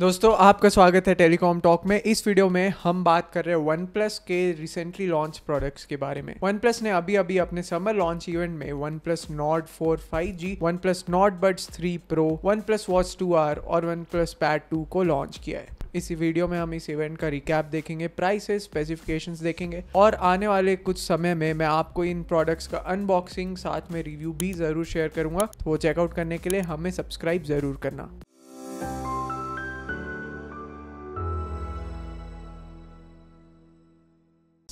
दोस्तों आपका स्वागत है टेलीकॉम टॉक में इस वीडियो में हम बात कर रहे हैं वन प्लस के रिसेंटली लॉन्च प्रोडक्ट्स के बारे में वन प्लस ने अभी अभी अपने समर लॉन्च इवेंट में OnePlus Nord four five G OnePlus Nord buds three pro OnePlus watch two R और वन प्लस पैड टू को लॉन्च किया है इसी वीडियो में हम इस इवेंट का रिकैप देखेंगे प्राइसेस स्पेसिफिकेशंस देखेंगे और आने वाले कुछ समय में मैं आपको इन प्रोडक्ट्स का अनबॉक्सिंग साथ में रिव्यू भी जरूर शेयर करूंगा तो वो चेकआउट करने के लिए हमें सब्सक्राइब जरूर करना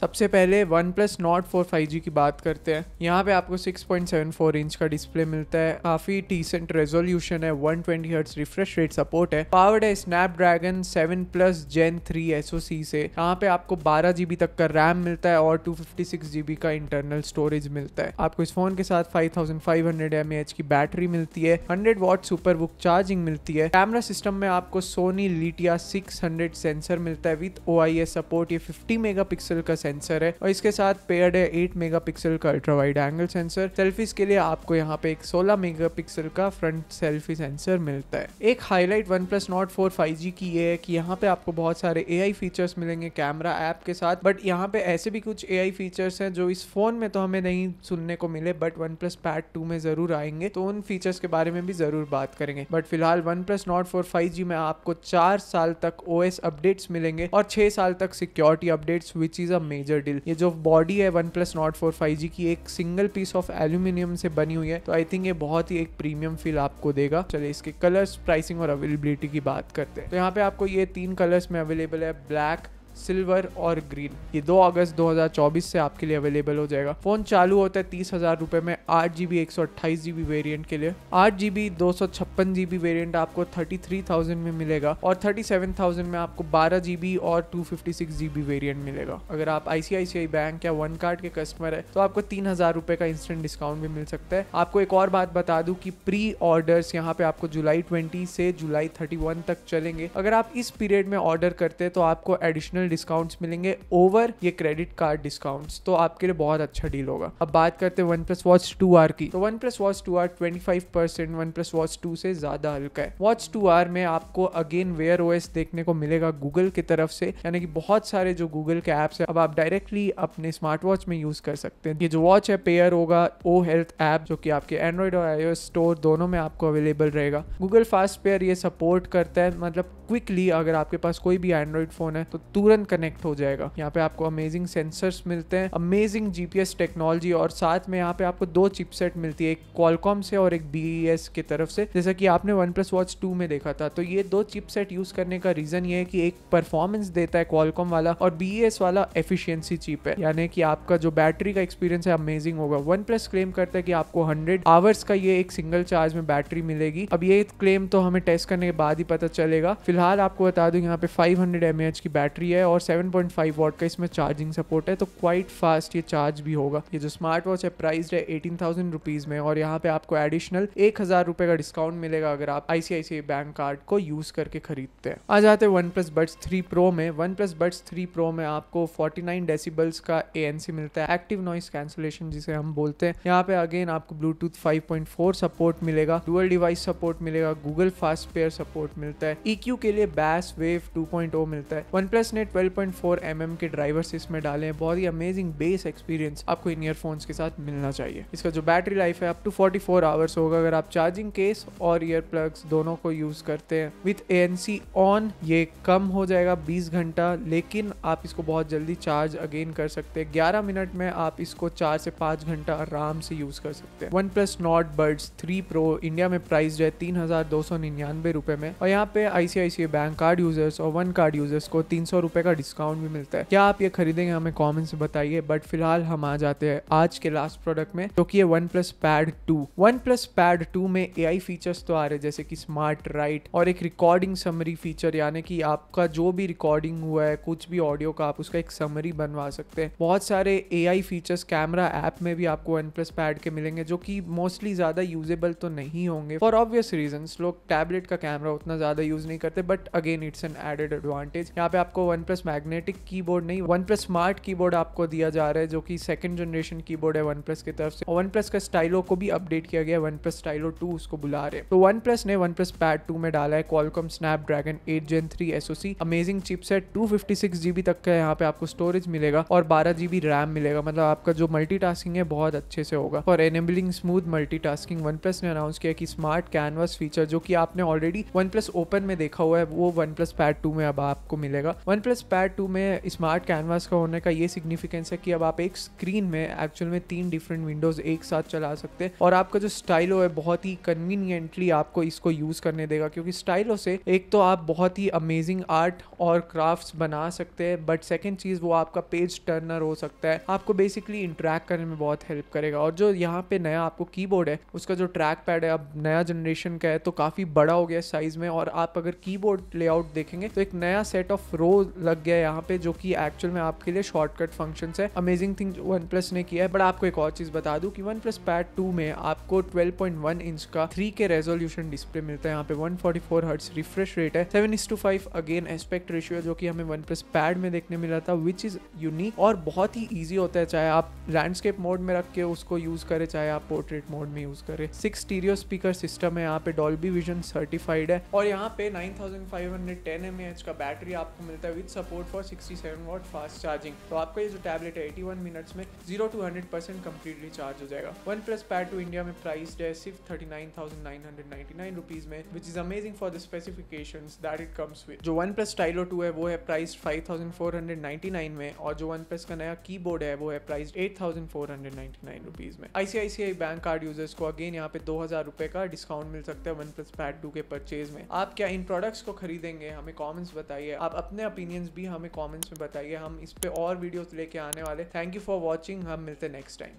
सबसे पहले OnePlus Nord four five G की बात करते हैं यहाँ पे आपको 6.74 इंच का डिस्प्ले मिलता है काफी डिसेंट रेजोल्यूशन है 120 twenty hertz refresh rate support है पावर्ड है Snapdragon seven plus Gen three SoC से यहाँ पे आपको बारह जीबी तक का रैम मिलता है और टू फिफ्टी सिक्स जीबी का इंटरनल स्टोरेज मिलता है आपको इस फोन के साथ five five thousand hundred A H की बैटरी मिलती है हंड्रेड वॉट सुपर बुक चार्जिंग मिलती है कैमरा सिस्टम में आपको सोनी लीटिया हंड्रेड सेंसर मिलता है विथ ओ सपोर्ट ये मेगा पिक्सल का सेंसर सेंसर है और इसके साथ पेयर्ड है एट मेगा पिक्सल का ultra wide angle sensor selfies के लिए आपको यहाँ पे एक सोलह मेगा पिक्सल का फ्रंट सेल्फी सेंसर मिलता है एक highlight OnePlus Nord four five G की ये है कि यहाँ पे आपको बहुत सारे ए आई फीचर्स मिलेंगे कैमरा ऐप के साथ बट यहाँ पे ऐसे भी कुछ ए आई फीचर्स हैं जो इस फोन में तो हमें नहीं सुनने को मिले but OnePlus pad two में जरूर आएंगे तो उन फीचर्स के बारे में भी जरूर बात करेंगे बट फिलहाल OnePlus Nord four five G में आपको चार साल तक ओ एस अपडेट्स मिलेंगे और छह साल तक security updates which is a main major deal ये जो बॉडी है OnePlus Nord four five G की एक सिंगल पीस ऑफ एल्यूमिनियम से बनी हुई है तो आई थिंक ये बहुत ही एक प्रीमियम फील आपको देगा चले इसके कलर्स प्राइसिंग और अवेलेबिलिटी की बात करते हैं तो यहाँ पे आपको ये तीन कलर्स में अवेलेबल है ब्लैक सिल्वर और ग्रीन ये 2 अगस्त 2024 से आपके लिए अवेलेबल हो जाएगा फोन चालू होता है तीस हजार रुपए में आठ जीबी एक सौ अट्ठाईस जीबी वेरियंट के लिए आठ जीबी दो सौ छप्पन जीबी वेरियंट आपको थर्टी थ्री थाउजेंड में मिलेगा और थर्टी सेवन थाउजेंड में आपको बारह जीबी और two fifty six GB variant मिलेगा अगर आप आईसीआईसीआई बैंक या वन कार्ड के कस्टमर है तो आपको तीन हजार रुपए का इंस्टेंट डिस्काउंट भी मिल सकता है आपको एक और बात बता दू की प्री ऑर्डर यहाँ पे आपको जुलाई ट्वेंटी से जुलाई थर्टी वन तक चलेंगे अगर आप इस पीरियड में ऑर्डर करते हैं तो आपको एडिशनल एडिशनल डिस्काउंट्स मिलेंगे ओवर ये क्रेडिट कार्ड डिस्काउंट्स तो आपके लिए बहुत अच्छा डील होगा अब बात करते हैं OnePlus watch two R की तो OnePlus watch two R twenty five percent OnePlus watch two से ज्यादा हल्का है वॉच टू आर में आपको अगेन वेयर ओएस देखने को मिलेगा गूगल की तरफ से यानी कि बहुत सारे जो गूगल के एप्स है अब आप डायरेक्टली अपने स्मार्ट वॉच में यूज कर सकते हैं ये जो वॉच है पेयर होगा ओ हेल्थ ऐप जो कि आपके एंड्रॉइड और आई स्टोर दोनों में आपको अवेलेबल रहेगा गूगल फास्ट पेयर ये सपोर्ट करता है मतलब क्विकली अगर आपके पास कोई भी एंड्रॉइड फोन है तो तुरंत तुरंत कनेक्ट हो जाएगा यहाँ पे आपको अमेजिंग सेंसर्स मिलते हैं अमेजिंग जीपीएस टेक्नोलॉजी और साथ में यहाँ पे आपको दो चिपसेट मिलती है एक कॉलकॉम से और एक बी e की तरफ से जैसा कि आपने वन प्लस वॉच टू में देखा था तो ये दो चिपसेट यूज करने का रीजन ये है कि एक परफॉर्मेंस देता है कॉलकॉम वाला और बी e वाला एफिशियंसी चिप है यानी कि आपका जो बैटरी का एक्सपीरियंस है अमेजिंग होगा वन प्लस क्लेम करता है कि आपको हंड्रेड आवर्स का ये एक सिंगल चार्ज में बैटरी मिलेगी अब ये क्लेम तो हमें टेस्ट करने के बाद ही पता चलेगा फिलहाल आपको बता दूं यहाँ पे 500 हंड्रेड की बैटरी है है और 7.5 पॉइंट वॉट का इसमें चार्जिंग सपोर्ट है तो क्वाइट फास्ट ये चार्ज भी होगा ये जो स्मार्ट वॉच है प्राइस है एटीन थाउजेंड रुपीज में और यहाँ पे आपको एडिशनल एक हजार रुपए का डिस्काउंट मिलेगा अगर आप आईसीआईसी बैंक कार्ड को यूज करके खरीदते हैं आ जाते हैं OnePlus buds three pro में OnePlus buds three pro में आपको फोर्टी नाइन डेसीबल्स का ए मिलता है एक्टिव नॉइस कैंसिलेशन जिसे हम बोलते हैं यहाँ पे अगेन आपको bluetooth five point four support मिलेगा डुअल डिवाइस सपोर्ट मिलेगा गूगल फास्ट पेयर सपोर्ट मिलता है इक्यू e के लिए बैस वेव टू मिलता है वन प्लस ने 12.4 mm के ड्राइवर्स इसमें डाले हैं बहुत ही अमेजिंग बेस एक्सपीरियंस आपको इन ईयरफोन्स के साथ मिलना चाहिए इसका जो बैटरी लाइफ है अप टू 44 फोर आवर्स होगा अगर आप चार्जिंग केस और ईयर प्लग्स दोनों को यूज करते हैं विथ ए ऑन ये कम हो जाएगा बीस घंटा लेकिन आप इसको बहुत जल्दी चार्ज अगेन कर सकते हैं ग्यारह मिनट में आप इसको चार से पांच घंटा आराम से यूज कर सकते हैं OnePlus Nord buds three pro India में प्राइस जो है तीन हजार दो सौ निन्यानवे रुपए में और यहाँ पे आईसीआईसी बैंक कार्ड यूजर्स और वन कार्ड यूजर्स को तीन सौ रुपए रुपए का डिस्काउंट भी मिलता है क्या आप ये खरीदेंगे हमें कॉमेंट से बताइए बट फिलहाल हम आ जाते हैं आज के लास्ट प्रोडक्ट में जो कि है OnePlus pad two OnePlus pad two में ए फीचर्स तो आ रहे हैं जैसे कि स्मार्ट राइट और एक रिकॉर्डिंग समरी फीचर यानी कि आपका जो भी रिकॉर्डिंग हुआ है कुछ भी ऑडियो का आप उसका एक समरी बनवा सकते हैं बहुत सारे ए फीचर्स कैमरा ऐप में भी आपको वन प्लस पैड के मिलेंगे जो कि मोस्टली ज्यादा यूजेबल तो नहीं होंगे फॉर ऑब्वियस रीजन लोग टैबलेट का कैमरा उतना ज्यादा यूज नहीं करते but again it's an added advantage यहाँ पे आपको वन प्लस मैग्नेटिक कीबोर्ड नहीं वन प्लस स्मार्ट कीबोर्ड आपको दिया जा रहा है जो कि सेकंड जनरेशन कीबोर्ड है वन प्लस की तरफ से वन प्लस का स्टाइलो को भी अपडेट किया गया है वन प्लस स्टाइलो टू उसको बुला रहे हैं तो वन प्लस ने वन प्लस पैड टू में डाला है Qualcomm Snapdragon eight gen three SoC amazing chipset two fifty six GB तक का यहाँ पे आपको स्टोरेज मिलेगा और बारह जीबी रैम मिलेगा मतलब आपका जो मल्टी है बहुत अच्छे से होगा और enabling smooth multitasking OnePlus ने अनाउंस किया कि स्मार्ट कैनवास फीचर जो कि आपने ऑलरेडी वन प्लस ओपन में देखा हुआ है वो वन प्लस पैड टू में अब आपको मिलेगा OnePlus OnePlus pad two में स्मार्ट कैनवास का होने का ये सिग्निफिकेंस है कि अब आप एक स्क्रीन में एक्चुअल में तीन डिफरेंट विंडोज एक साथ चला सकते हैं और आपका जो स्टाइलो है बहुत ही कन्वीनियंटली आपको इसको यूज करने देगा क्योंकि स्टाइलो से एक तो आप बहुत ही अमेजिंग आर्ट और क्राफ्ट बना सकते हैं बट सेकेंड चीज वो आपका पेज टर्नर हो सकता है आपको बेसिकली इंटरेक्ट करने में बहुत हेल्प करेगा और जो यहाँ पे नया आपको कीबोर्ड है उसका जो ट्रैक पैड है अब नया जनरेशन का है तो काफी बड़ा हो गया साइज में और आप अगर कीबोर्ड लेआउट देखेंगे तो एक नया सेट ऑफ रो लग गया है यहाँ पे जो कि एक्चुअल में आपके लिए शॉर्टकट फंक्शन है अमेजिंग थिंग वन प्लस ने किया है बट आपको एक और चीज़ बता दू की वन प्लस पैड टू में आपको ट्वेल्व पॉइंट वन इंच का थ्री के रेजोल्यूशन डिस्प्ले मिलता है यहाँ पे one forty four hertz refresh rate है seven 7 two five again aspect ratio जो कि हमें वन प्लस पैड में देखने मिला था विच इज़ यूनिक और बहुत ही ईजी होता है चाहे आप लैंडस्केप मोड में रख के उसको यूज़ करें चाहे आप पोर्ट्रेट मोड में यूज़ करें सिक्स स्टीरियो स्पीकर सिस्टम है यहाँ पे डॉल्बी विजन सर्टिफाइड है और यहाँ पे nine thousand five hundred ten M H का बैटरी आपको मिलता है which support for 67 watt fast charging तो आपका ये जो टैबलेट है 81 मिनट्स में zero to hundred percent completely charge हो जाएगा OnePlus pad two India में प्राइस है सिर्फ thirty nine thousand nine hundred ninety nine rupees में which is amazing for the specification that it comes with जो one plus टाइलो two है वो है price five thousand four hundred ninety nine में और जो वन प्लस का नया की बोर्ड है वो है price eight thousand four hundred ninety nine rupees में आईसीआईसीआई बैंक कार्ड यूजर्स को अगेन यहाँ पे दो हजार रुपए का डिस्काउंट मिल सकता है वन प्लस पैड टू के परचेज में आप क्या इन प्रोडक्ट्स को खरीदेंगे हमें कॉमेंट्स बताइए आप अपने ओपिनियन एक्सपीरियंस भी हमें कॉमेंट्स में बताइए हम इस पर और वीडियोस लेके आने वाले थैंक यू फॉर वॉचिंग हम मिलते नेक्स्ट टाइम